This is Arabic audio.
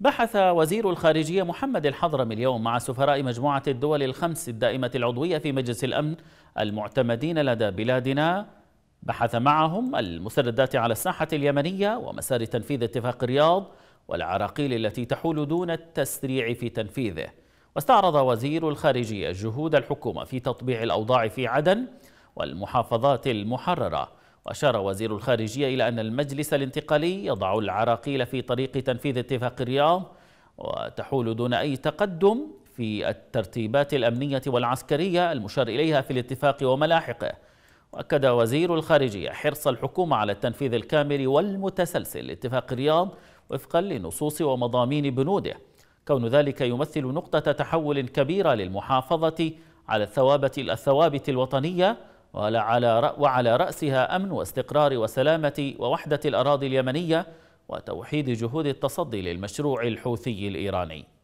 بحث وزير الخارجية محمد الحضرمي اليوم مع سفراء مجموعة الدول الخمس الدائمة العضوية في مجلس الأمن المعتمدين لدى بلادنا بحث معهم المسردات على الساحة اليمنية ومسار تنفيذ اتفاق الرياض والعراقيل التي تحول دون التسريع في تنفيذه واستعرض وزير الخارجية جهود الحكومة في تطبيع الأوضاع في عدن والمحافظات المحررة وأشار وزير الخارجية إلى أن المجلس الانتقالي يضع العراقيل في طريق تنفيذ اتفاق الرياض وتحول دون أي تقدم في الترتيبات الأمنية والعسكرية المشار إليها في الاتفاق وملاحقه وأكد وزير الخارجية حرص الحكومة على التنفيذ الكامل والمتسلسل لاتفاق الرياض وفقا لنصوص ومضامين بنوده كون ذلك يمثل نقطة تحول كبيرة للمحافظة على الثوابت الثوابت الوطنية وعلى رأسها أمن واستقرار وسلامة ووحدة الأراضي اليمنية وتوحيد جهود التصدي للمشروع الحوثي الإيراني